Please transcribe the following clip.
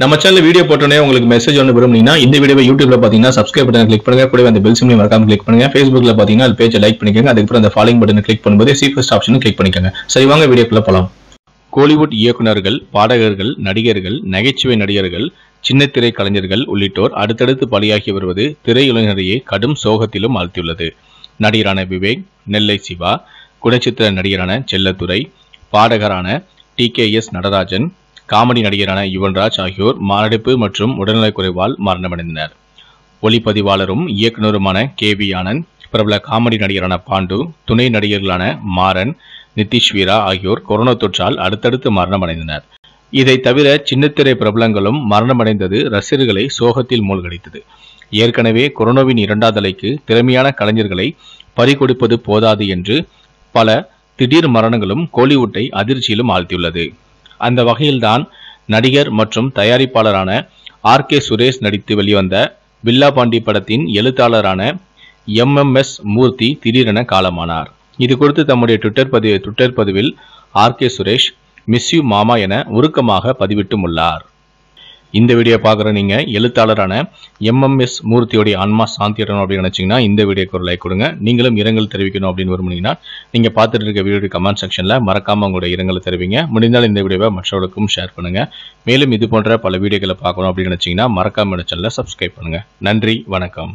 நம்ம channel video போட்டோன்னே உங்களுக்கு மெசேஜ் ஒன்று விரும்புனீங்கன்னா இந்த வீடியோ யூடியூப்ல பார்த்தீங்கன்னா சப்ஸ்கிரைப் பட்டன் கிளிக் பண்ணுங்க கூட அந்த பெல் சிம்லையும் மறக்காம கிளிக் பண்ணுங்க ஃபேஸ்புக்ல பார்த்தீங்கன்னா அது பேஜை லைக் பண்ணிக்கோங்க அதுக்கப்புறம் அந்த ஃபாலோயிங் பட்டன் கிளிக் பண்ணும்போது சி ஃபர்ஸ்ட் ஆப்ஷனும் கிளிக் பண்ணிக்கோங்க சரி வாங்க வீடியோக்குள்ள போகலாம் கோலிவுட் இயக்குநர்கள் பாடகர்கள் நடிகர்கள் நகைச்சுவை நடிகர்கள் சின்ன திரை கலைஞர்கள் உள்ளிட்டோர் அடுத்தடுத்து பலியாகி வருவது திரையுலகினரையே கடும் சோகத்திலும் ஆழ்த்தியுள்ளது நடிகரான விவேக் நெல்லை சிவா குணச்சித்திர நடிகரான செல்லத்துறை பாடகரான T K S Natarajan comedy நடிகரான யுவன்ராஜ் ஆகியோர் மாரடைப்பு மற்றும் உடல்நலக் குறைவால் மரணமடைந்தனர் ஒளிப்பதிவாளரும் இயக்குநருமான கே வி ஆனந்த் பிரபல காமெடி நடிகரான பாண்டு துணை நடிகர்களான மாறன் நிதிஷ்வீரா ஆகியோர் கொரோனா தொற்றால் அடுத்தடுத்து மரணமடைந்தனர் இதை தவிர சின்னத்திரை பிரபலங்களும் மரணமடைந்தது ரசிகர்களை சோகத்தில் மூழ்கடித்தது ஏற்கனவே கொரோனாவின் இரண்டாவது அலைக்கு திறமையான கலைஞர்களை பறிகொடுப்பது போதாது என்று பல திடீர் மரணங்களும் கோலிவுட்டை அதிர்ச்சியிலும் ஆழ்த்தியுள்ளது அந்த வகையில்தான் நடிகர் மற்றும் தயாரிப்பாளரான ஆர் கே சுரேஷ் நடித்து வெளிவந்த பில்லா பாண்டி படத்தின் எழுத்தாளரான எம் எம் எஸ் மூர்த்தி திடீரென காலமானார் இது குறித்து தம்முடைய ட்விட்டர் பதிவு ட்விட்டர் பதிவில் R K Suresh miss you மாமா என உருக்கமாக பதிவிட்டும் உள்ளார் இந்த வீடியோ பார்க்குற நீங்கள் எழுத்தாளரான எம்எம்எஸ் மூர்த்தியோடைய ஆன்மா சாந்தியடணும் அப்படின்னு நினச்சிங்கன்னா இந்த வீடியோக்கு ஒரு லைக் கொடுங்க நீங்களும் இரங்கல் தெரிவிக்கணும் அப்படின்னு விரும்புனீங்கன்னா நீங்கள் பார்த்துட்டு இருக்க வீடியோ கமெண்ட் செக்ஷனில் மறக்காமல் உங்களுடைய இரங்கலை தெரிவிங்க முடிந்தால் இந்த வீடியோவை மற்றவர்களுக்கும் ஷேர் பண்ணுங்கள் மேலும் இது போன்ற பல வீடியோக்களை பார்க்கணும் அப்படின்னு நினச்சிங்கன்னா மறக்காமல் சேனலை சப்ஸ்கிரைப் பண்ணுங்கள் நன்றி வணக்கம்